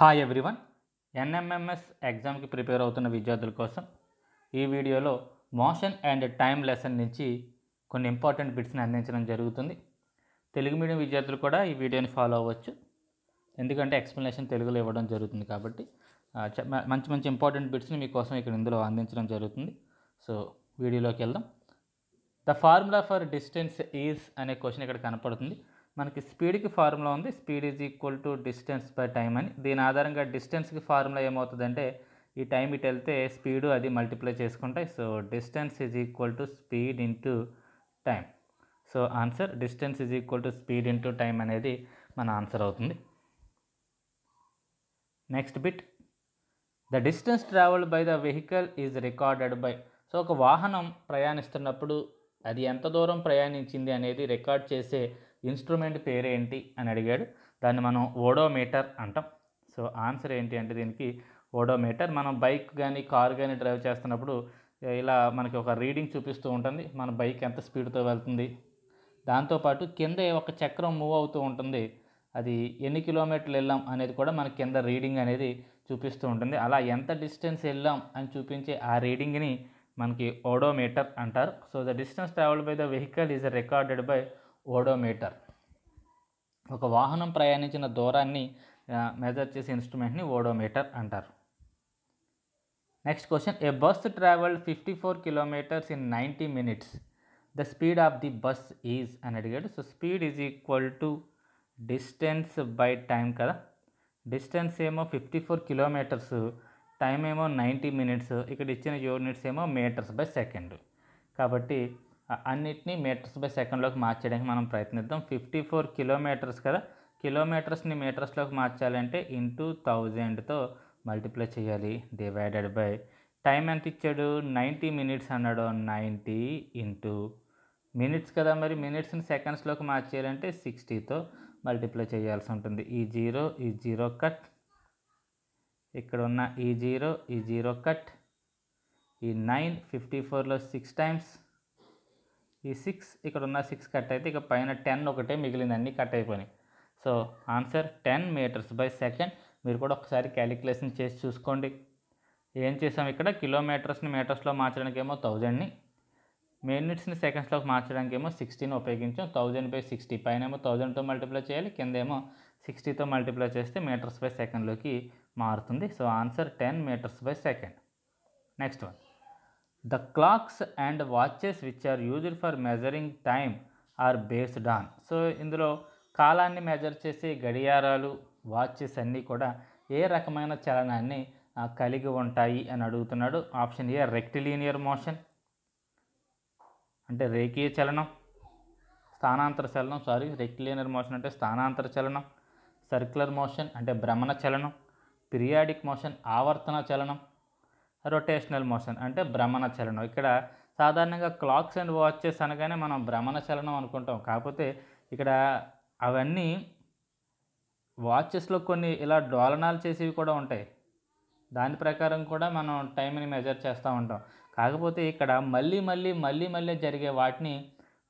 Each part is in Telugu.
హాయ్ ఎవ్రీవన్ ఎన్ఎంఎంఎస్ ఎగ్జామ్కి ప్రిపేర్ అవుతున్న విద్యార్థుల కోసం ఈ వీడియోలో మోషన్ అండ్ టైం లెసన్ నుంచి కొన్ని ఇంపార్టెంట్ బిట్స్ని అందించడం జరుగుతుంది తెలుగు మీడియం విద్యార్థులు కూడా ఈ వీడియోని ఫాలో అవ్వచ్చు ఎందుకంటే ఎక్స్ప్లెనేషన్ తెలుగులో ఇవ్వడం జరుగుతుంది కాబట్టి మంచి మంచి ఇంపార్టెంట్ బిట్స్ని మీకోసం ఇక్కడ ఇందులో అందించడం జరుగుతుంది సో వీడియోలోకి వెళ్దాం the formula for distance is అనే క్వశ్చన్ ఇక్కడ కనపడుతుంది మనకి స్పీడ్కి ఫార్ములా ఉంది speed is equal to distance by time అని దీని ఆధారంగా డిస్టెన్స్కి ఫార్ములా ఏమవుతుందంటే ఈ టైం ఇటు వెళ్తే స్పీడు అది మల్టిప్లై చేసుకుంటాయి so distance is equal to speed into time so answer distance is equal to speed into time అనేది మన ఆన్సర్ అవుతుంది next bit the distance travel by the vehicle is recorded by so ఒక వాహనం ప్రయాణిస్తున్నప్పుడు అది ఎంత దూరం ప్రయాణించింది అనేది రికార్డ్ చేసే ఇన్స్ట్రుమెంట్ పేరేంటి అని అడిగాడు దాన్ని మనం ఓడోమీటర్ అంటాం సో ఆన్సర్ ఏంటి అంటే దీనికి ఓడోమీటర్ మనం బైక్ కానీ కార్ కానీ డ్రైవ్ చేస్తున్నప్పుడు ఇలా మనకి ఒక రీడింగ్ చూపిస్తూ ఉంటుంది మన బైక్ ఎంత స్పీడ్తో వెళ్తుంది దాంతోపాటు కింద ఒక చక్రం మూవ్ అవుతూ ఉంటుంది అది ఎన్ని కిలోమీటర్లు వెళ్ళాం అనేది కూడా మనకి కింద రీడింగ్ అనేది చూపిస్తూ ఉంటుంది అలా ఎంత డిస్టెన్స్ వెళ్ళాం అని చూపించే ఆ రీడింగ్ని మనకి ఓడోమీటర్ అంటారు so the distance travel by the vehicle is recorded by odometer ఒక వాహనం ప్రయాణించిన దూరాన్ని మెజర్ చేసే ఇన్స్ట్రుమెంట్ని ఓడోమీటర్ అంటారు next question a bus travel fifty four kilometres in ninety minutes the speed of the bus is అని అడిగాడు so speed is equal to distance by time కదా డిస్టెన్స్ ఏమో ఫిఫ్టీ ఫోర్ కిలోమీటర్స్ టైం ఏమో నైంటీ మినిట్స్ ఇక్కడ ఇచ్చిన యూనిట్స్ ఏమో మీటర్స్ బై సెకండ్ కాబట్టి అన్నిటినీ మీటర్స్ బై సెకండ్లోకి మార్చడానికి మనం ప్రయత్నిద్దాం ఫిఫ్టీ ఫోర్ కిలోమీటర్స్ కదా కిలోమీటర్స్ని మీటర్స్లోకి మార్చాలంటే ఇంటూ థౌజండ్తో మల్టిప్లై చేయాలి డివైడెడ్ బై టైం ఎంత ఇచ్చాడు నైంటీ మినిట్స్ అన్నాడు నైంటీ ఇంటూ మినిట్స్ కదా మరి మినిట్స్ని సెకండ్స్లోకి మార్చేయాలంటే సిక్స్టీతో మల్టిప్లై చేయాల్సి ఉంటుంది ఈ జీరో ఈ జీరో కట్ ఇక్కడ ఉన్న ఈ జీరో ఈ జీరో కట్ ఈ నైన్ ఫిఫ్టీ ఫోర్లో సిక్స్ టైమ్స్ ఈ సిక్స్ ఇక్కడ ఉన్న సిక్స్ కట్ అయితే ఇక పైన టెన్ ఒకటే మిగిలింది అన్నీ కట్ అయిపోయినాయి so answer ten metres by second మీరు కూడా ఒకసారి క్యాలిక్యులేషన్ చేసి చూసుకోండి ఏం చేసాం ఇక్కడ కిలోమీటర్స్ని మీటర్స్లో మార్చడానికి ఏమో థౌజండ్ని మినిట్స్ని సెకండ్స్లోకి మార్చడానికి ఏమో సిక్స్టీని ఉపయోగించాం థౌజండ్ బై సిక్స్టీ పైన ఏమో థౌజండ్తో మల్టిప్లై చేయాలి కింద ఏమో సిక్స్టీతో మల్టిప్లై చేస్తే మీటర్స్ బై సెకండ్లోకి మారుతుంది so answer ten metres by second next one the clocks and watches which are used for measuring time are based on so ఇందులో కాలాన్ని మెజర్ చేసే గడియారాలు వాచెస్ అన్నీ కూడా ఏ రకమైన చలనాన్ని కలిగి ఉంటాయి అని అడుగుతున్నాడు ఆప్షన్ ఏ రెక్టిలీనియర్ మోషన్ అంటే రేఖీయ చలనం స్థానాంతర చలనం సారీ రెక్టిలీనియర్ మోషన్ అంటే స్థానాంతర చలనం సర్క్యులర్ మోషన్ అంటే భ్రమణ చలనం పిరియాడిక్ మోషన్ ఆవర్తన చలనం రొటేషనల్ మోషన్ అంటే భ్రమణ చలనం ఇక్కడ సాధారణంగా క్లాక్స్ అండ్ వాచెస్ అనగానే మనం భ్రమణ చలనం అనుకుంటాం కాకపోతే ఇక్కడ అవన్నీ వాచెస్లో కొన్ని ఇలా డోలనాలు చేసేవి కూడా ఉంటాయి దాని ప్రకారం కూడా మనం టైంని మెజర్ చేస్తూ ఉంటాం కాకపోతే ఇక్కడ మళ్ళీ మళ్ళీ మళ్ళీ మళ్ళీ జరిగే వాటిని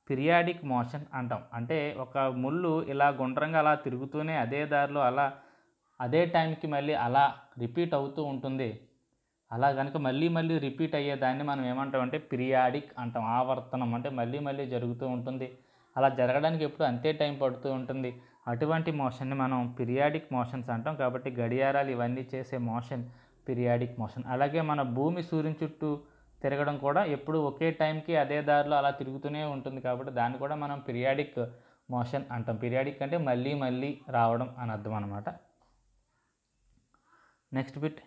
పిరియాడిక్ మోషన్ అంటాం అంటే ఒక ముళ్ళు ఇలా గుండ్రంగా అలా తిరుగుతూనే అదే దారిలో అలా అదే టైంకి మళ్ళీ అలా రిపీట్ అవుతూ ఉంటుంది అలా కనుక మళ్ళీ మళ్ళీ రిపీట్ అయ్యేదాన్ని మనం ఏమంటామంటే పిరియాడిక్ అంటాం ఆవర్తనం అంటే మళ్ళీ మళ్ళీ జరుగుతూ ఉంటుంది అలా జరగడానికి ఎప్పుడు అంతే టైం పడుతూ ఉంటుంది అటువంటి మోషన్ని మనం పిరియాడిక్ మోషన్స్ అంటాం కాబట్టి గడియారాలు ఇవన్నీ చేసే మోషన్ పిరియాడిక్ మోషన్ అలాగే మన భూమి సూర్యుని చుట్టూ తిరగడం కూడా ఎప్పుడు ఒకే టైంకి అదే దారిలో అలా తిరుగుతూనే ఉంటుంది కాబట్టి దాన్ని కూడా మనం పిరియాడిక్ మోషన్ అంటాం పిరియాడిక్ అంటే మళ్ళీ మళ్ళీ రావడం అని అర్థం అనమాట next bit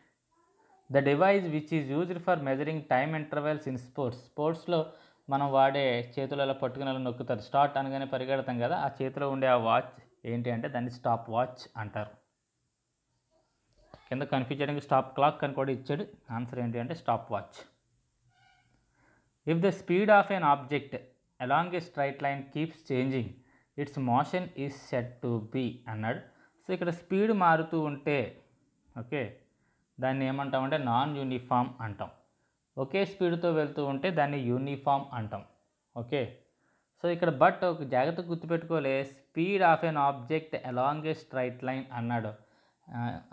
the device which is used for measuring time intervals in sports స్పోర్ట్స్లో మనం వాడే చేతులలో పట్టుకుని నొక్కుతారు స్టార్ట్ అనగానే పరిగెడతాం కదా ఆ చేతిలో ఉండే ఆ వాచ్ ఏంటి అంటే దాన్ని స్టాప్ వాచ్ అంటారు కింద కన్ఫ్యూజ్ చేయడానికి స్టాప్ క్లాక్ అని కూడా ఇచ్చాడు ఆన్సర్ ఏంటి అంటే stop watch if the speed of an object along a straight line keeps changing its motion is said to be అన్నాడు సో ఇక్కడ స్పీడ్ మారుతూ ఉంటే ఓకే దాన్ని ఏమంటామంటే నాన్ యూనిఫామ్ అంటాం ఒకే స్పీడ్తో వెళ్తూ ఉంటే దాన్ని యూనిఫామ్ అంటాం ఓకే సో ఇక్కడ బట్ ఒక జాగ్రత్త గుర్తుపెట్టుకోలే speed of an object along a straight line అన్నాడు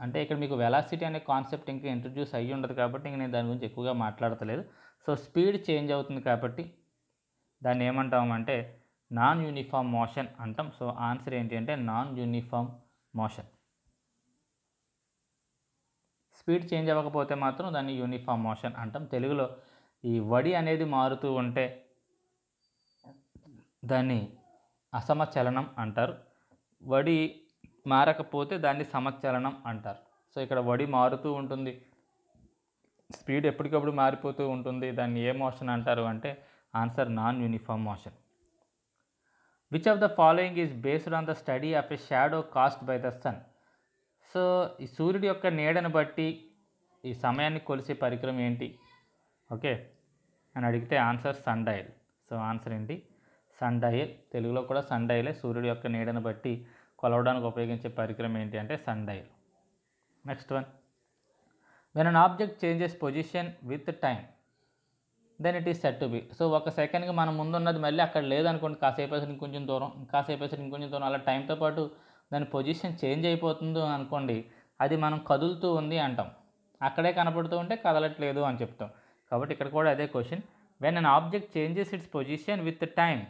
అంటే ఇక్కడ మీకు వెలాసిటీ అనే కాన్సెప్ట్ ఇంకా ఇంట్రడ్యూస్ అయ్యి ఉండదు కాబట్టి ఇంక నేను దాని గురించి ఎక్కువగా మాట్లాడతలేదు సో స్పీడ్ చేంజ్ అవుతుంది కాబట్టి దాన్ని ఏమంటామంటే నాన్ యూనిఫామ్ మోషన్ అంటాం సో ఆన్సర్ ఏంటి అంటే non uniform motion speed change అవ్వకపోతే మాత్రం దాన్ని యూనిఫామ్ మోషన్ అంటాం తెలుగులో ఈ వడి అనేది మారుతూ ఉంటే దాన్ని అసమచలనం అంటారు వడి మారకపోతే దాన్ని సమచలనం అంటారు సో ఇక్కడ వడి మారుతూ ఉంటుంది స్పీడ్ ఎప్పటికప్పుడు మారిపోతూ ఉంటుంది దాన్ని ఏ మోషన్ అంటారు అంటే answer non uniform motion which of the following is based on the study of a shadow cast by the sun so ఈ సూర్యుడి యొక్క నీడను బట్టి ఈ సమయాన్ని కొలిసే పరికరం ఏంటి ఓకే అని అడిగితే answer sundial so answer ఏంటి సన్ డైల్ తెలుగులో కూడా సన్ డైలే సూర్యుడి యొక్క నీడను బట్టి కొలవడానికి ఉపయోగించే పరికరం ఏంటి అంటే sundial next one when an object changes position with time then it is said to be so ఒక సెకండ్కి మనం ముందున్నది మళ్ళీ అక్కడ లేదనుకోండి కాసేపు వేసిన ఇంకొంచెం దూరం కాసేపు వేసిన ఇంకొంచెం దూరం అలా టైంతో పాటు దాని పొజిషన్ చేంజ్ అయిపోతుందో అనుకోండి అది మనం కదులుతూ ఉంది అంటాం అక్కడే కనపడుతూ ఉంటే కదలట్లేదు అని చెప్తాం కాబట్టి ఇక్కడ కూడా అదే question when an object changes its position with time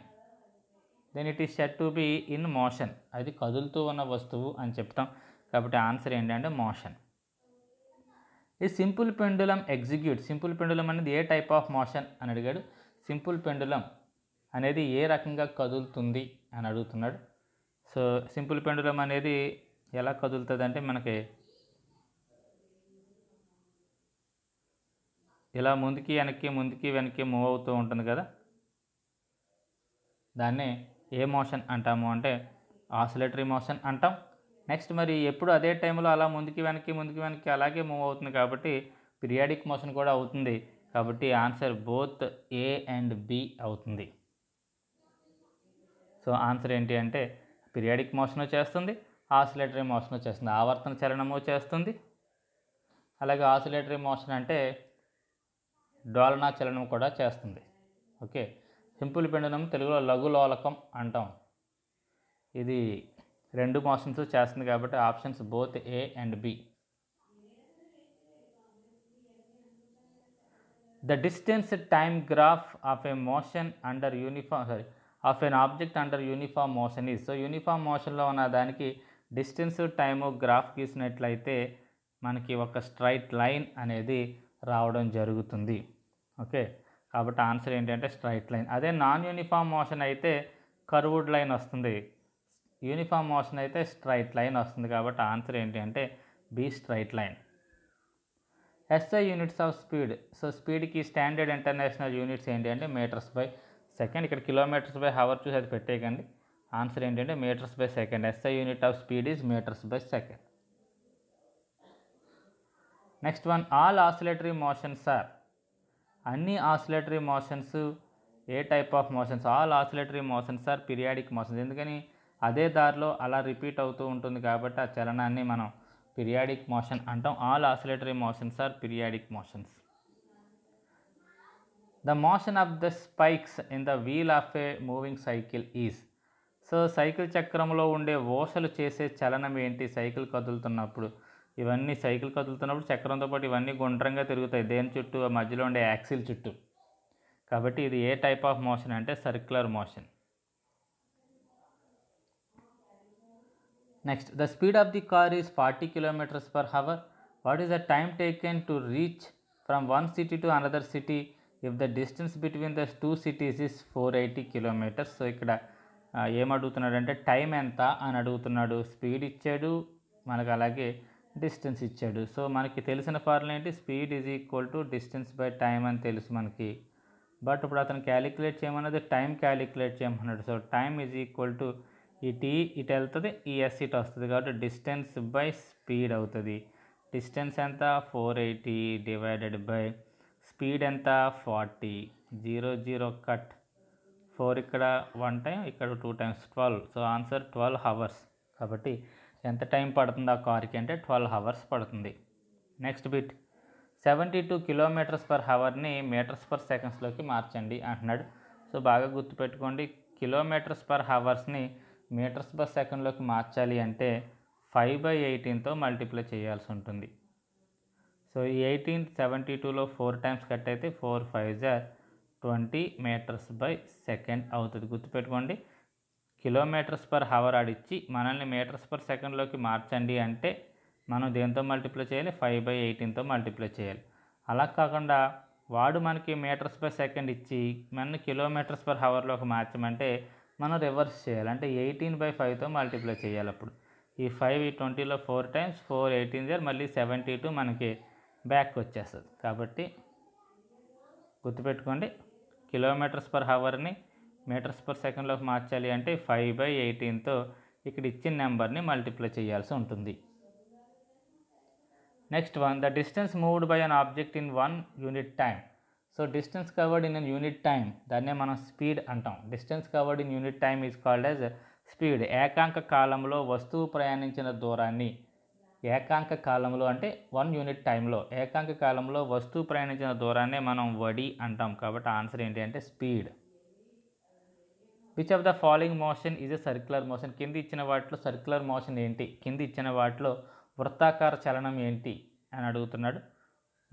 then it is said to be in motion అది కదులుతూ ఉన్న వస్తువు అని చెప్తాం కాబట్టి ఆన్సర్ ఏంటంటే మోషన్ ఈ simple pendulum execute simple pendulum అనేది ఏ టైప్ ఆఫ్ మోషన్ అని అడిగాడు సింపుల్ పెండులం అనేది ఏ రకంగా కదులుతుంది అని అడుగుతున్నాడు సో సింపుల్ పెండులం అనేది ఎలా కదులుతుంది అంటే మనకి ఇలా ముందుకి వెనక్కి ముందుకి వెనక్కి మూవ్ అవుతూ ఉంటుంది కదా దాన్ని ఏ మోషన్ అంటాము అంటే ఆసిలేటరీ మోషన్ అంటాం నెక్స్ట్ మరి ఎప్పుడు అదే టైంలో అలా ముందుకి వెనక్కి ముందుకి వెనక్కి అలాగే మూవ్ అవుతుంది కాబట్టి పిరియాడిక్ మోషన్ కూడా అవుతుంది కాబట్టి answer both A and B అవుతుంది సో ఆన్సర్ ఏంటి అంటే పిరియాడిక్ మోషను చేస్తుంది ఆసిలేటరీ మోషను చేస్తుంది ఆవర్తన చలనము చేస్తుంది అలాగే ఆసిలేటరీ మోషన్ అంటే డోలనా చలనం కూడా చేస్తుంది ఓకే సింపుల్ పెండనం తెలుగులో లఘులోలకం అంటాం ఇది రెండు మోషన్స్ చేస్తుంది కాబట్టి options both A and B the distance time graph of a motion under uniform sorry of an object under uniform motion is so uniform మోషన్లో ఉన్న దానికి డిస్టెన్స్ టైము గ్రాఫ్ గీసినట్లయితే మనకి ఒక స్ట్రైట్ లైన్ అనేది రావడం జరుగుతుంది ఓకే కాబట్టి ఆన్సర్ ఏంటంటే స్ట్రైట్ లైన్ అదే నాన్ యూనిఫామ్ మోషన్ అయితే కర్వుడ్ లైన్ వస్తుంది యూనిఫామ్ మోషన్ అయితే స్ట్రైట్ లైన్ వస్తుంది కాబట్టి ఆన్సర్ ఏంటి అంటే B straight line SI units of speed so స్పీడ్కి స్టాండర్డ్ ఇంటర్నేషనల్ యూనిట్స్ ఏంటి అంటే మీటర్స్ బై సెకండ్ ఇక్కడ కిలోమీటర్స్ బై హవర్ చూసి అది పెట్టేయకండి ఆన్సర్ ఏంటంటే metres by second SI unit of speed is metres by second next one all oscillatory motions sir అన్ని oscillatory motions A type of motions all oscillatory motions sir periodic motions ఎందుకని అదే దారిలో అలా రిపీట్ అవుతూ ఉంటుంది కాబట్టి ఆ చలనాన్ని మనం పీరియాడిక్ మోషన్ అంటాం all oscillatory motions are periodic motions the motion of the spikes in the wheel of a moving cycle is so cycle చక్రంలో ఉండే ఓసలు చేసే చలనం ఏంటి సైకిల్ కదులుతున్నప్పుడు ఇవన్నీ సైకిల్ కదులుతున్నప్పుడు చక్రంతో పాటు ఇవన్నీ గుండ్రంగా తిరుగుతాయి దేని చుట్టూ మధ్యలో ఉండే యాక్సిల్ చుట్టూ కాబట్టి ఇది ఏ టైప్ ఆఫ్ మోషన్ అంటే circular motion next the speed of the car is forty kilometres per hour what is the time taken to reach from one city to another city if the distance between the two cities is four eighty kilometres so ఇక్కడ ఏమడుగుతున్నాడు అంటే టైం ఎంత అని అడుగుతున్నాడు స్పీడ్ ఇచ్చాడు మనకు అలాగే డిస్టెన్స్ ఇచ్చాడు సో మనకి తెలిసిన ఫార్ములా ఏంటి speed is equal to distance by time అని తెలుసు మనకి బట్ ఇప్పుడు అతను క్యాలిక్యులేట్ చేయమన్నది టైం క్యాలిక్యులేట్ చేయమన్నాడు so time is equal to ఈ టీ ఇటు వెళ్తుంది ఈ ఎస్ ఇటు వస్తుంది కాబట్టి డిస్టెన్స్ బై స్పీడ్ అవుతుంది డిస్టెన్స్ ఎంత four eighty divided by speed ఎంత forty zero zero cut four ఇక్కడ వన్ టైం ఇక్కడ two times twelve so answer twelve hours కాబట్టి ఎంత టైం పడుతుంది ఆ కార్కి అంటే ట్వెల్వ్ హవర్స్ పడుతుంది next bit seventy two kilometres per హవర్ని మీటర్స్ పర్ సెకండ్స్లోకి మార్చండి అంటున్నాడు సో బాగా గుర్తుపెట్టుకోండి కిలోమీటర్స్ పర్ హవర్స్ని మీటర్స్ పర్ సెకండ్లోకి మార్చాలి అంటే ఫైవ్ బై ఎయిటీన్తో మల్టిప్లై చేయాల్సి ఉంటుంది సో ఈ ఎయిటీన్ సెవెంటీ టూలో ఫోర్ టైమ్స్ కట్ అయితే four five are twenty metres by second అవుతుంది గుర్తుపెట్టుకోండి కిలోమీటర్స్ పర్ హవర్ ఆడిచ్చి మనల్ని మీటర్స్ పర్ సెకండ్లోకి మార్చండి అంటే మనం దేంతో మల్టిప్లై చేయాలి ఫైవ్ బై ఎయిటీన్తో మల్టిప్లై చేయాలి అలా కాకుండా వాడు మనకి మీటర్స్ పర్ సెకండ్ ఇచ్చి మన కిలోమీటర్స్ పర్ హవర్లోకి మార్చమంటే మనం రివర్స్ చేయాలి అంటే ఎయిటీన్ బై ఫైవ్తో మల్టిప్లై చేయాలి అప్పుడు ఈ ఫైవ్ ఈ ట్వంటీలో four times four eighteen are మళ్ళీ సెవెంటీ టూ మనకి బ్యాక్ వచ్చేస్తుంది కాబట్టి గుర్తుపెట్టుకోండి కిలోమీటర్స్ పర్ హవర్ని మీటర్స్ పర్ సెకండ్లోకి మార్చాలి అంటే ఫైవ్ బై ఎయిటీన్తో ఇక్కడ ఇచ్చిన నెంబర్ని మల్టిప్లై చేయాల్సి ఉంటుంది next one the distance moved by an object in one unit time so distance covered in an unit time దాన్నే మనం స్పీడ్ అంటాం distance covered in unit time is called as speed ఏకాంక కాలంలో వస్తువు ప్రయాణించిన దూరాన్ని ఏకాంక కాలంలో అంటే వన్ యూనిట్ టైంలో ఏకాంక కాలంలో వస్తువు ప్రయాణించిన దూరాన్నే మనం వడి అంటాం కాబట్టి ఆన్సర్ ఏంటి అంటే speed which of the following motion is a circular motion కింద ఇచ్చిన వాటిలో సర్క్యులర్ మోషన్ ఏంటి కింద ఇచ్చిన వాటిలో వృత్తాకార చలనం ఏంటి అని అడుగుతున్నాడు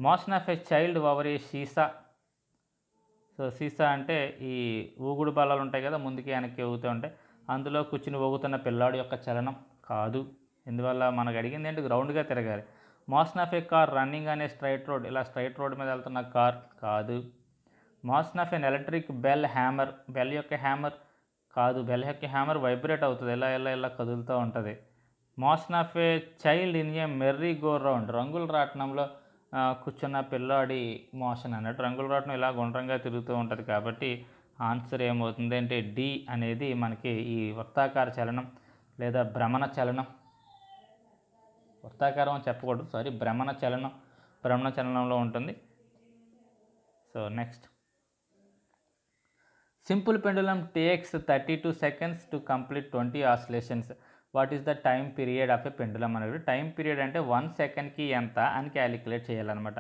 motion of a child over a seesaw so సీసా అంటే ఈ ఊగుడు బలాలు ఉంటాయి కదా ముందుకి వెనక్కి ఊగుతూ ఉంటాయి అందులో కూర్చుని ఊగుతున్న పిల్లాడు యొక్క చలనం కాదు ఇందువల్ల మనకు అడిగింది ఏంటి గ్రౌండ్గా తిరగాలి motion of a car running అనే స్ట్రైట్ రోడ్ ఇలా స్ట్రైట్ రోడ్ మీద వెళ్తున్న కార్ కాదు motion of an electric bell hammer bell యొక్క హ్యామర్ కాదు బెల్ యొక్క హ్యామర్ వైబ్రేట్ అవుతుంది ఇలా ఇలా ఇలా కదులుతూ ఉంటుంది motion of a child in a merry go round రంగుల రాట్నంలో కూర్చున్న పిల్లాడి మోషన్ అన్నట్టు రంగుల రాట్నం ఇలా గుండ్రంగా తిరుగుతూ ఉంటుంది కాబట్టి ఆన్సర్ ఏమవుతుంది అంటే డి అనేది మనకి ఈ వృత్తాకార చలనం లేదా భ్రమణ చలనం వృత్తాకారం అని చెప్పకూడదు సారీ భ్రమణ చలనం భ్రమణ చలనంలో ఉంటుంది so next simple pendulum takes thirty two seconds to complete twenty oscillations what is the time period of a pendulum అనేది టైం పీరియడ్ అంటే వన్ సెకండ్కి ఎంత అని క్యాలిక్యులేట్ చేయాలన్నమాట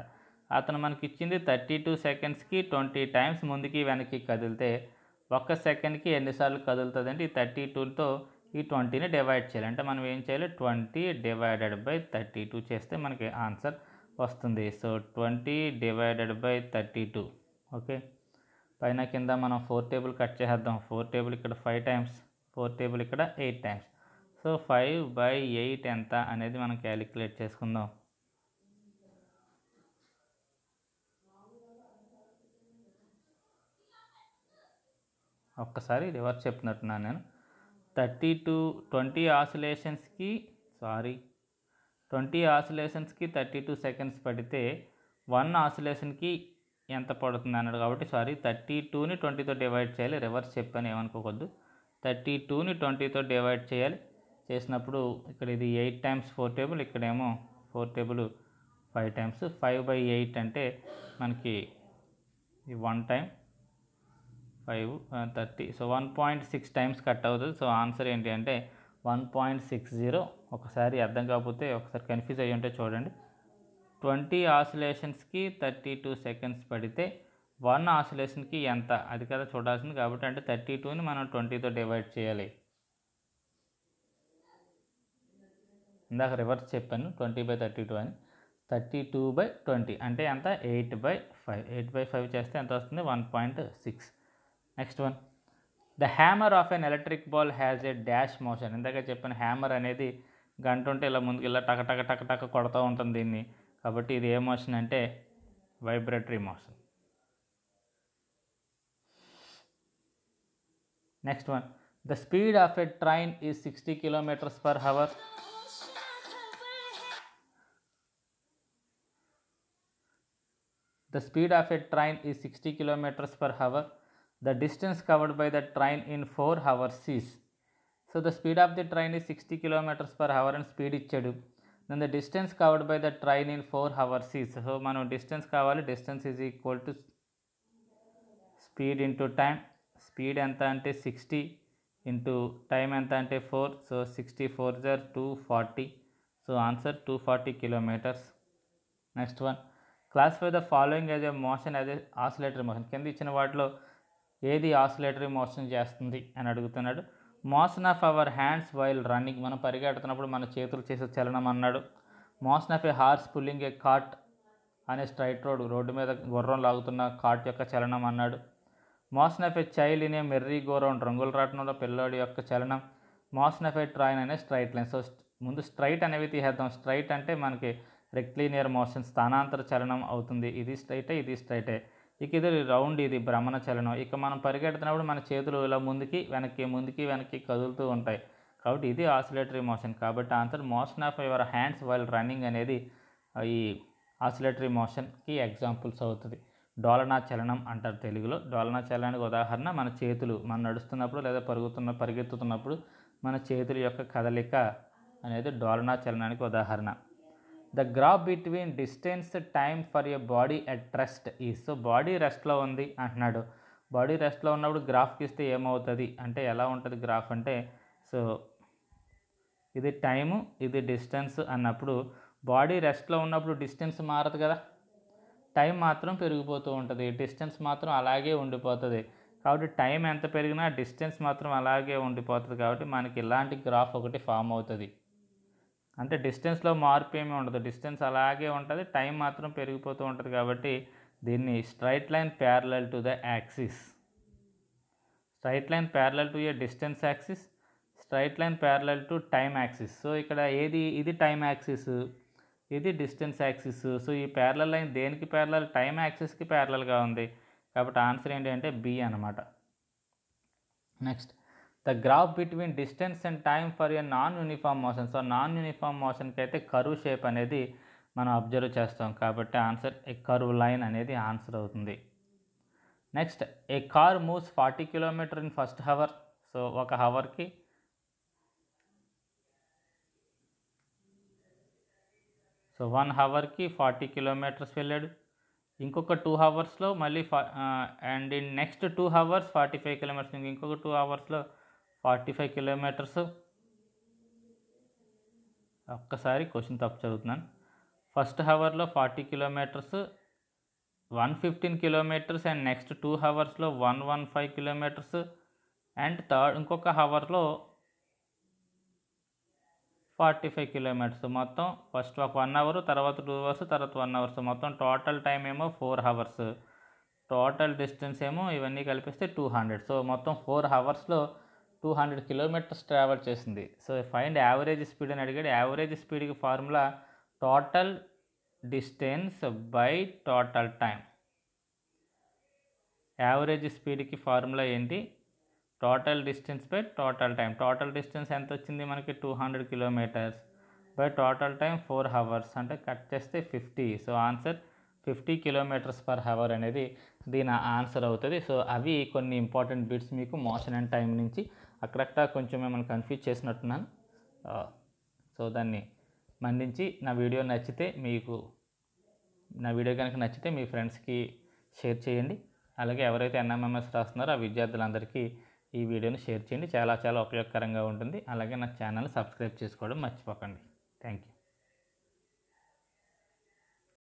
అతను మనకి ఇచ్చింది థర్టీ టూ సెకండ్స్కి ట్వంటీ టైమ్స్ ముందుకి వెనక్కి కదిలితే ఒక్క సెకండ్కి ఎన్నిసార్లు కదులుతుంది అంటే ఈ థర్టీ టూతో ఈ ట్వంటీని డివైడ్ చేయాలి అంటే మనం ఏం చేయాలి twenty divided by thirty two చేస్తే మనకి ఆన్సర్ వస్తుంది so twenty divided by thirty two okay పైన కింద మనం ఫోర్ టేబుల్ కట్ చేసేద్దాం ఫోర్ టేబుల్ ఇక్కడ ఫైవ్ టైమ్స్ ఫోర్ టేబుల్ ఇక్కడ eight times so five by eight ఎంత అనేది మనం క్యాలిక్యులేట్ చేసుకుందాం ఒక్కసారి రివర్స్ చెప్తున్నట్టున్నాను నేను థర్టీ టు ట్వంటీ ఆసిలేషన్స్కి సారీ ట్వంటీ ఆసిలేషన్స్కి థర్టీ టూ సెకండ్స్ పడితే వన్ ఆసిలేషన్కి ఎంత పడుతుంది అన్నాడు కాబట్టి సారీ థర్టీ టూని ట్వంటీతో డివైడ్ చేయాలి రివర్స్ చెప్పాను ఏమనుకోకూడదు థర్టీ టూని ట్వంటీతో డివైడ్ చేయాలి చేసినప్పుడు ఇక్కడ ఇది ఎయిట్ టైమ్స్ ఫోర్ టేబుల్ ఇక్కడేమో four table five times five by eight అంటే మనకి one time five thirty so one point six times cut అవుతుంది సో ఆన్సర్ ఏంటి అంటే వన్ పాయింట్ సిక్స్ జీరో ఒకసారి అర్థం కాకపోతే ఒకసారి కన్ఫ్యూజ్ అయ్యి ఉంటే చూడండి ట్వంటీ ఆసిలేషన్స్కి థర్టీ టూ సెకండ్స్ పడితే వన్ ఆసిలేషన్కి ఎంత అది కదా చూడాల్సింది కాబట్టి అంటే థర్టీ టూని మనం ట్వంటీతో డివైడ్ చేయాలి ఇందాక రివర్స్ చెప్పాను ట్వంటీ బై థర్టీ టూ అని థర్టీ టూ బై ట్వంటీ అంటే ఎంత eight by five eight by five చేస్తే ఎంత వస్తుంది one point six next one the hammer of an electric bell has a dash motion ఇందాక చెప్పిన హ్యామర్ అనేది గంట ఉంటే ఇలా ముందుకు ఇలా టక టక టక టక కొడుతూ ఉంటుంది దీన్ని కాబట్టి ఇది ఏ మోషన్ అంటే vibratory motion next one the speed of a train is sixty kilometres per hour the speed of a train is sixty kilometres per hour The distance covered by the train in 4 hours is. So the speed of the train is 60 kilometers per hour and speed ఇచ్చాడు then the distance covered by the train in four hours is so మనం డిస్టెన్స్ కావాలి distance is equal to speed into time speed ఎంత అంటే సిక్స్టీ ఇంటూ టైం ఎంత అంటే ఫోర్ సో సిక్స్టీ ఫోర్ జర్ two forty so answer two forty kilometres next one classify the following as a motion as a oscillator motion కింద ఇచ్చిన వాటిలో ఏది ఆసిలేటరీ మోషన్ చేస్తుంది అని అడుగుతున్నాడు motion of our hands while running మనం పరిగెడుతున్నప్పుడు మన చేతులు చేసే చలనం అన్నాడు motion of a horse pulling a cart అనే స్ట్రైట్ రోడ్ రోడ్డు మీద గుర్రం లాగుతున్న కార్ట్ యొక్క చలనం అన్నాడు motion of a child in a merry go round రంగుల రాటంలో పిల్లోడి యొక్క చలనం మోషన్ ఆఫ్ ఏ ట్రైన్ అనే స్ట్రైట్ లైన్ సో ముందు స్ట్రైట్ అనేవి తీసేద్దాం స్ట్రైట్ అంటే మనకి రెక్లీనియర్ మోషన్ స్థానాంతర చలనం అవుతుంది ఇది స్ట్రైటే ఇది స్ట్రైటే ఇక ఇది రౌండ్ ఇది భ్రమణ చలనం ఇక మనం పరిగెడుతున్నప్పుడు మన చేతులు ఇలా ముందుకి వెనక్కి ముందుకి వెనక్కి కదులుతూ ఉంటాయి కాబట్టి ఇది ఆసిలేటరీ మోషన్ కాబట్టి answer motion of your hands while running అనేది ఈ ఆసిలేటరీ మోషన్కి ఎగ్జాంపుల్స్ అవుతుంది డోలనా చలనం అంటారు తెలుగులో డోలనా చలనానికి ఉదాహరణ మన చేతులు మనం నడుస్తున్నప్పుడు లేదా పరుగుతున్న పరిగెత్తుతున్నప్పుడు మన చేతుల యొక్క కదలిక అనేది డోలనా చలనానికి ఉదాహరణ the graph between distance time for a body at rest ఈ సో బాడీ రెస్ట్లో ఉంది అంటున్నాడు బాడీ రెస్ట్లో ఉన్నప్పుడు గ్రాఫ్కి ఇస్తే ఏమవుతుంది అంటే ఎలా ఉంటుంది గ్రాఫ్ అంటే సో ఇది టైము ఇది డిస్టెన్స్ అన్నప్పుడు బాడీ రెస్ట్లో ఉన్నప్పుడు డిస్టెన్స్ మారదు కదా టైం మాత్రం పెరిగిపోతూ ఉంటుంది డిస్టెన్స్ మాత్రం అలాగే ఉండిపోతుంది కాబట్టి టైం ఎంత పెరిగినా డిస్టెన్స్ మాత్రం అలాగే ఉండిపోతుంది కాబట్టి మనకి ఇలాంటి గ్రాఫ్ ఒకటి ఫామ్ అవుతుంది అంటే డిస్టెన్స్లో మార్పు ఏమీ ఉండదు డిస్టెన్స్ అలాగే ఉంటుంది టైం మాత్రం పెరిగిపోతూ ఉంటుంది కాబట్టి దీన్ని straight line parallel to the axis straight line parallel to a distance axis straight line parallel to time axis so ఇక్కడ ఏది ఇది టైమ్ యాక్సిస్ ఇది డిస్టెన్స్ యాక్సిస్ సో ఈ ప్యారలల్ లైన్ దేనికి ప్యారలల్ టైమ్ యాక్సిస్కి ప్యారలల్గా ఉంది కాబట్టి ఆన్సర్ ఏంటి అంటే బి అనమాట next the graph between distance and time for a non uniform motion so non uniform మోషన్కి అయితే కరువు షేప్ అనేది మనం అబ్జర్వ్ చేస్తాం కాబట్టి ఆన్సర్ ఏ కరువు లైన్ అనేది ఆన్సర్ అవుతుంది next a car moves forty kilometre in first hour so ఒక హవర్కి సో వన్ హవర్కి ఫార్టీ కిలోమీటర్స్ వెళ్ళాడు ఇంకొక టూ అవర్స్లో మళ్ళీ and in next two hours forty five kilometres ఇంకొక టూ అవర్స్లో ఫార్టీ ఫైవ్ కిలోమీటర్స్ ఒక్కసారి క్వశ్చన్ తప్పు చదువుతున్నాను ఫస్ట్ హవర్లో forty kilometres one fifteen kilometres and next two హవర్స్లో one one five kilometres and third ఇంకొక హవర్లో ఫార్టీ ఫైవ్ కిలోమీటర్స్ మొత్తం ఫస్ట్ ఒక వన్ అవర్ తర్వాత టూ అవర్స్ తర్వాత వన్ అవర్స్ మొత్తం టోటల్ టైం ఏమో ఫోర్ అవర్స్ టోటల్ డిస్టెన్స్ ఏమో ఇవన్నీ కలిపిస్తే టూ హండ్రెడ్ సో మొత్తం ఫోర్ హవర్స్లో టూ హండ్రెడ్ కిలోమీటర్స్ ట్రావెల్ చేసింది సో ఫైండ్ యావరేజ్ స్పీడ్ అని అడిగాడు యావరేజ్ స్పీడ్కి formula total distance by total time average స్పీడ్కి ఫార్ములా ఏంటి total distance by total time total distance ఎంత వచ్చింది మనకి two hundred kilometres by total time four hours అంటే కట్ చేస్తే fifty so answer fifty kilometres per hour అనేది దీని ఆన్సర్ అవుతుంది సో అవి కొన్ని ఇంపార్టెంట్ బిట్స్ మీకు మోషన్ అండ్ టైం నుంచి అక్కడక్కడ కొంచెం మిమ్మల్ని కన్ఫ్యూజ్ చేసినట్టున్నాను సో దాన్ని మందించి నా వీడియో నచ్చితే మీకు నా వీడియో కనుక నచ్చితే మీ ఫ్రెండ్స్కి షేర్ చేయండి అలాగే ఎవరైతే ఎన్ఎంఎంఎస్ రాస్తున్నారో ఆ విద్యార్థులందరికీ ఈ వీడియోని షేర్ చేయండి చాలా చాలా ఉపయోగకరంగా ఉంటుంది అలాగే నా ఛానల్ సబ్స్క్రైబ్ చేసుకోవడం మర్చిపోకండి థ్యాంక్ యూ